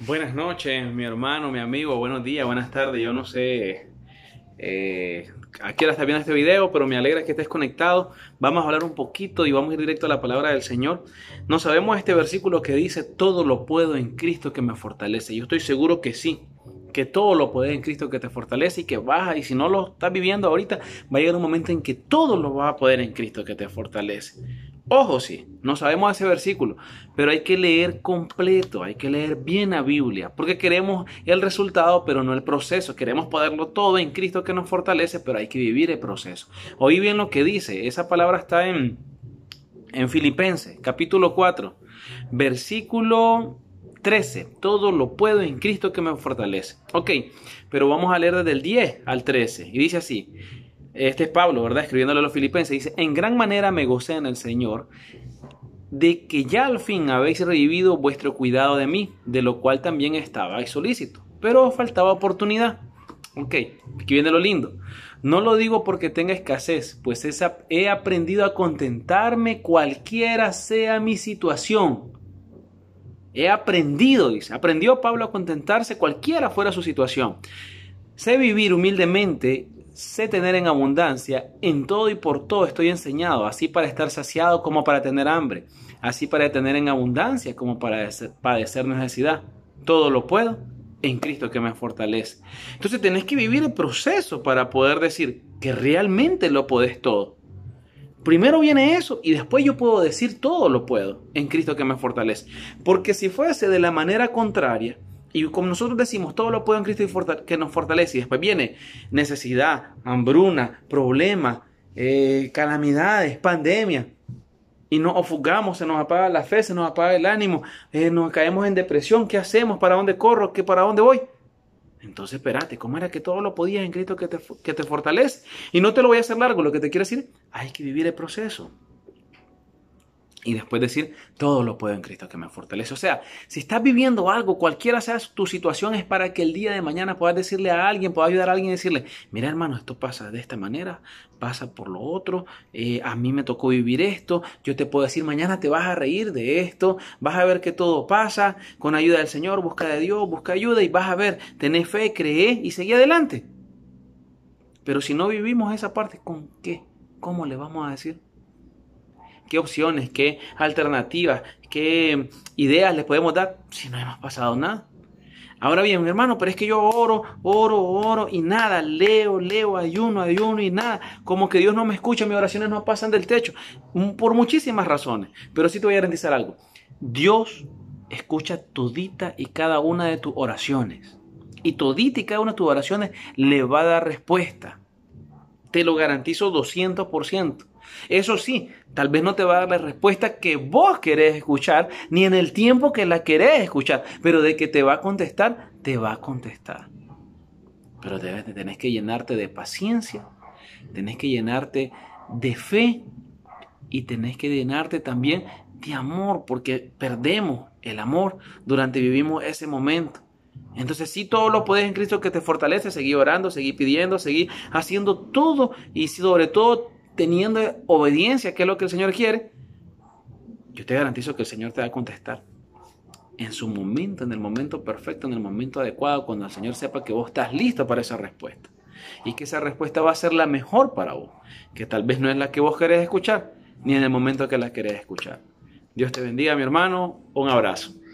Buenas noches, mi hermano, mi amigo, buenos días, buenas tardes. Yo no sé eh, a qué hora estás viendo este video, pero me alegra que estés conectado. Vamos a hablar un poquito y vamos a ir directo a la palabra del Señor. No sabemos este versículo que dice, todo lo puedo en Cristo que me fortalece. Yo estoy seguro que sí, que todo lo puedes en Cristo que te fortalece y que baja. Y si no lo estás viviendo ahorita, va a llegar un momento en que todo lo va a poder en Cristo que te fortalece. Ojo, sí, no sabemos ese versículo, pero hay que leer completo, hay que leer bien la Biblia, porque queremos el resultado, pero no el proceso. Queremos poderlo todo en Cristo que nos fortalece, pero hay que vivir el proceso. Oí bien lo que dice, esa palabra está en, en Filipenses, capítulo 4, versículo 13. Todo lo puedo en Cristo que me fortalece. Ok, pero vamos a leer desde el 10 al 13, y dice así este es Pablo, ¿verdad? Escribiéndole a los filipenses, dice, en gran manera me gocé en el Señor de que ya al fin habéis revivido vuestro cuidado de mí, de lo cual también estabais solícito, pero faltaba oportunidad. Ok, aquí viene lo lindo. No lo digo porque tenga escasez, pues he aprendido a contentarme cualquiera sea mi situación. He aprendido, dice, aprendió Pablo a contentarse cualquiera fuera su situación. Sé vivir humildemente Sé tener en abundancia, en todo y por todo estoy enseñado, así para estar saciado como para tener hambre, así para tener en abundancia como para padecer necesidad. Todo lo puedo en Cristo que me fortalece. Entonces tenés que vivir el proceso para poder decir que realmente lo podés todo. Primero viene eso y después yo puedo decir todo lo puedo en Cristo que me fortalece. Porque si fuese de la manera contraria, y como nosotros decimos, todo lo puedo en Cristo que nos fortalece. Y después viene necesidad, hambruna, problemas, eh, calamidades, pandemia. Y nos ofugamos, se nos apaga la fe, se nos apaga el ánimo, eh, nos caemos en depresión. ¿Qué hacemos? ¿Para dónde corro? ¿Qué para dónde voy? Entonces, espérate, ¿cómo era que todo lo podías en Cristo que te, que te fortalece? Y no te lo voy a hacer largo, lo que te quiero decir, hay que vivir el proceso. Y después decir, todo lo puedo en Cristo que me fortalece. O sea, si estás viviendo algo, cualquiera sea tu situación, es para que el día de mañana puedas decirle a alguien, puedas ayudar a alguien y decirle, mira hermano, esto pasa de esta manera, pasa por lo otro, eh, a mí me tocó vivir esto, yo te puedo decir, mañana te vas a reír de esto, vas a ver que todo pasa, con ayuda del Señor, busca de Dios, busca ayuda y vas a ver, tenés fe, cree y seguí adelante. Pero si no vivimos esa parte, ¿con qué? ¿Cómo le vamos a decir? qué opciones, qué alternativas, qué ideas les podemos dar si no hemos pasado nada. Ahora bien, mi hermano, pero es que yo oro, oro, oro y nada, leo, leo, ayuno, ayuno y nada. Como que Dios no me escucha, mis oraciones no pasan del techo, por muchísimas razones. Pero sí te voy a garantizar algo. Dios escucha todita y cada una de tus oraciones. Y todita y cada una de tus oraciones le va a dar respuesta. Te lo garantizo 200%. Eso sí, tal vez no te va a dar la respuesta que vos querés escuchar, ni en el tiempo que la querés escuchar, pero de que te va a contestar, te va a contestar. Pero debes, tenés que llenarte de paciencia, tenés que llenarte de fe y tenés que llenarte también de amor, porque perdemos el amor durante vivimos ese momento. Entonces, si todo lo puedes en Cristo que te fortalece, seguir orando, seguir pidiendo, seguir haciendo todo y sobre todo teniendo obediencia, que es lo que el Señor quiere, yo te garantizo que el Señor te va a contestar en su momento, en el momento perfecto, en el momento adecuado, cuando el Señor sepa que vos estás listo para esa respuesta. Y que esa respuesta va a ser la mejor para vos, que tal vez no es la que vos querés escuchar, ni en el momento que la querés escuchar. Dios te bendiga, mi hermano. Un abrazo.